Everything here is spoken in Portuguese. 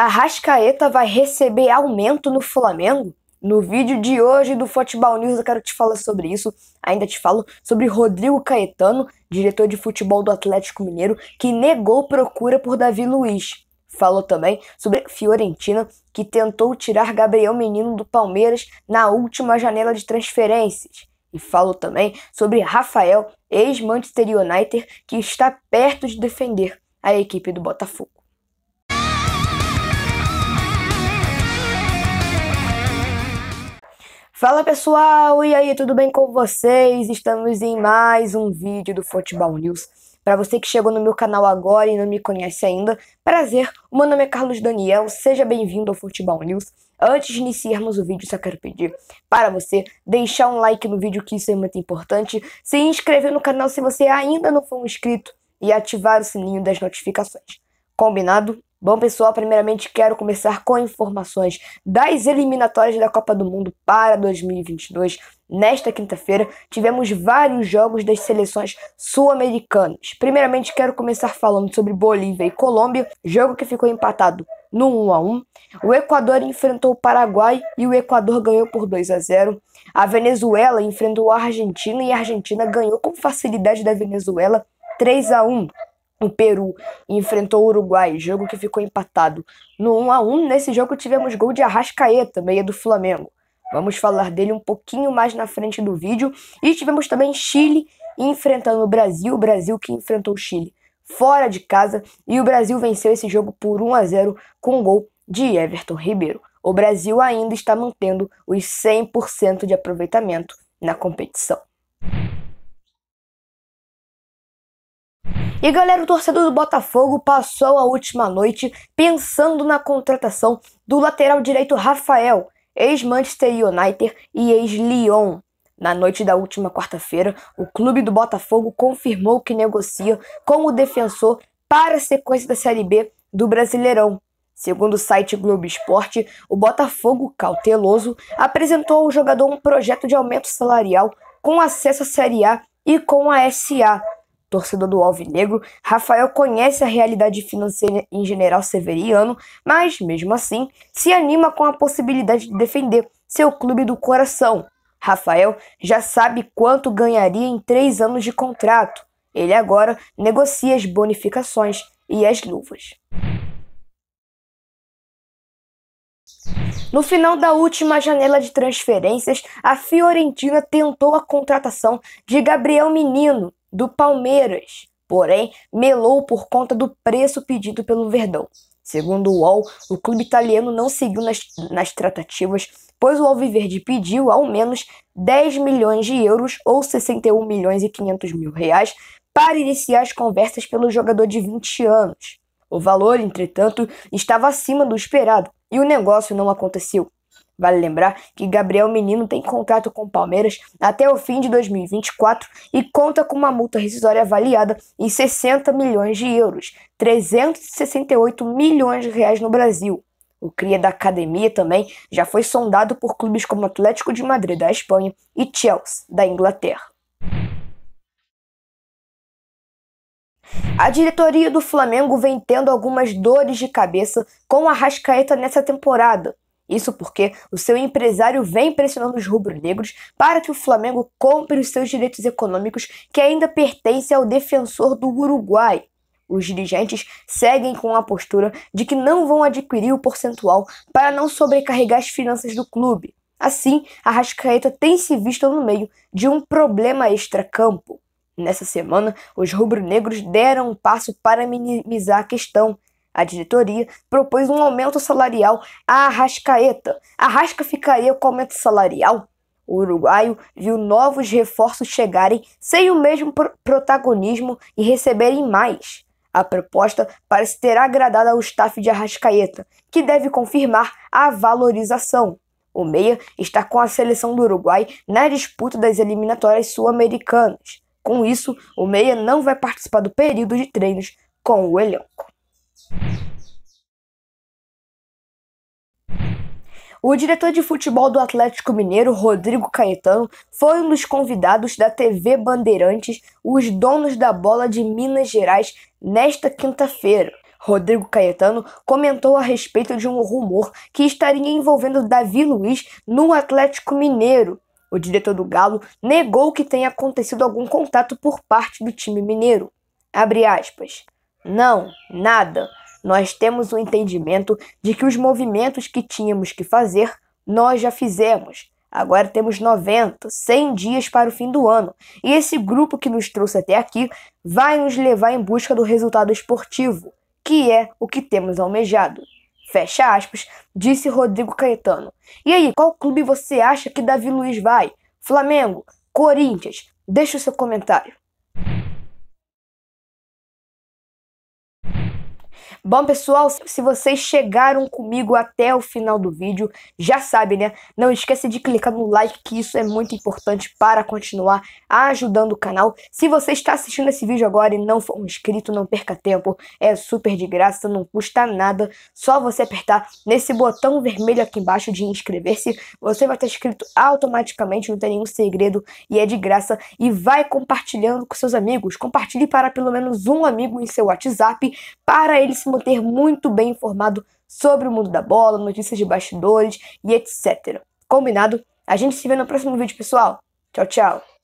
A Rascaeta vai receber aumento no Flamengo? No vídeo de hoje do Futebol News eu quero te falar sobre isso. Ainda te falo sobre Rodrigo Caetano, diretor de futebol do Atlético Mineiro, que negou procura por Davi Luiz. Falou também sobre Fiorentina, que tentou tirar Gabriel Menino do Palmeiras na última janela de transferências. E falou também sobre Rafael, ex-Manchester United, que está perto de defender a equipe do Botafogo. Fala pessoal, e aí, tudo bem com vocês? Estamos em mais um vídeo do Futebol News. Para você que chegou no meu canal agora e não me conhece ainda, prazer, o meu nome é Carlos Daniel, seja bem-vindo ao Futebol News. Antes de iniciarmos o vídeo, só quero pedir para você deixar um like no vídeo, que isso é muito importante, se inscrever no canal se você ainda não for um inscrito e ativar o sininho das notificações. Combinado? Bom, pessoal, primeiramente quero começar com informações das eliminatórias da Copa do Mundo para 2022. Nesta quinta-feira, tivemos vários jogos das seleções sul-americanas. Primeiramente, quero começar falando sobre Bolívia e Colômbia, jogo que ficou empatado no 1 a 1. O Equador enfrentou o Paraguai e o Equador ganhou por 2 a 0. A Venezuela enfrentou a Argentina e a Argentina ganhou com facilidade da Venezuela 3 a 1 o Peru enfrentou o Uruguai, jogo que ficou empatado no 1 a 1. Nesse jogo tivemos gol de Arrascaeta, meia do Flamengo. Vamos falar dele um pouquinho mais na frente do vídeo. E tivemos também Chile enfrentando o Brasil, o Brasil que enfrentou o Chile fora de casa e o Brasil venceu esse jogo por 1 a 0 com gol de Everton Ribeiro. O Brasil ainda está mantendo os 100% de aproveitamento na competição. E galera, o torcedor do Botafogo passou a última noite pensando na contratação do lateral direito Rafael, ex-Manchester United e ex-Lyon. Na noite da última quarta-feira, o clube do Botafogo confirmou que negocia com o defensor para a sequência da Série B do Brasileirão. Segundo o site Globo Esporte, o Botafogo cauteloso apresentou ao jogador um projeto de aumento salarial com acesso à Série A e com a SA torcedor do Alvinegro, Rafael conhece a realidade financeira em General Severiano, mas, mesmo assim, se anima com a possibilidade de defender seu clube do coração. Rafael já sabe quanto ganharia em três anos de contrato. Ele agora negocia as bonificações e as luvas. No final da última janela de transferências, a Fiorentina tentou a contratação de Gabriel Menino, do Palmeiras, porém melou por conta do preço pedido pelo Verdão. Segundo o UOL, o clube italiano não seguiu nas, nas tratativas, pois o Alviverde pediu ao menos 10 milhões de euros ou 61 milhões e 500 mil reais para iniciar as conversas pelo jogador de 20 anos. O valor, entretanto, estava acima do esperado e o negócio não aconteceu. Vale lembrar que Gabriel Menino tem contrato com o Palmeiras até o fim de 2024 e conta com uma multa rescisória avaliada em 60 milhões de euros, 368 milhões de reais no Brasil. O cria é da academia também já foi sondado por clubes como Atlético de Madrid da Espanha e Chelsea da Inglaterra. A diretoria do Flamengo vem tendo algumas dores de cabeça com a Rascaeta nessa temporada. Isso porque o seu empresário vem pressionando os rubro-negros para que o Flamengo compre os seus direitos econômicos que ainda pertencem ao defensor do Uruguai. Os dirigentes seguem com a postura de que não vão adquirir o percentual para não sobrecarregar as finanças do clube. Assim, a Rascaeta tem se visto no meio de um problema extra-campo. Nessa semana, os rubro-negros deram um passo para minimizar a questão, a diretoria propôs um aumento salarial à Arrascaeta. Arrasca ficaria com aumento salarial? O uruguaio viu novos reforços chegarem sem o mesmo protagonismo e receberem mais. A proposta parece ter agradado ao staff de Arrascaeta, que deve confirmar a valorização. O Meia está com a seleção do Uruguai na disputa das eliminatórias sul-americanas. Com isso, o Meia não vai participar do período de treinos com o elenco. O diretor de futebol do Atlético Mineiro, Rodrigo Caetano, foi um dos convidados da TV Bandeirantes, os donos da bola de Minas Gerais, nesta quinta-feira. Rodrigo Caetano comentou a respeito de um rumor que estaria envolvendo Davi Luiz no Atlético Mineiro. O diretor do Galo negou que tenha acontecido algum contato por parte do time mineiro. Abre aspas. Não, nada nós temos o entendimento de que os movimentos que tínhamos que fazer, nós já fizemos. Agora temos 90, 100 dias para o fim do ano, e esse grupo que nos trouxe até aqui vai nos levar em busca do resultado esportivo, que é o que temos almejado. Fecha aspas, disse Rodrigo Caetano. E aí, qual clube você acha que Davi Luiz vai? Flamengo? Corinthians? Deixe o seu comentário. Bom, pessoal, se vocês chegaram comigo até o final do vídeo, já sabe, né? Não esquece de clicar no like, que isso é muito importante para continuar ajudando o canal. Se você está assistindo esse vídeo agora e não for inscrito, não perca tempo. É super de graça, não custa nada. Só você apertar nesse botão vermelho aqui embaixo de inscrever-se. Você vai estar inscrito automaticamente, não tem nenhum segredo e é de graça. E vai compartilhando com seus amigos. Compartilhe para pelo menos um amigo em seu WhatsApp para ele se ter muito bem informado sobre o mundo da bola, notícias de bastidores e etc. Combinado? A gente se vê no próximo vídeo, pessoal. Tchau, tchau.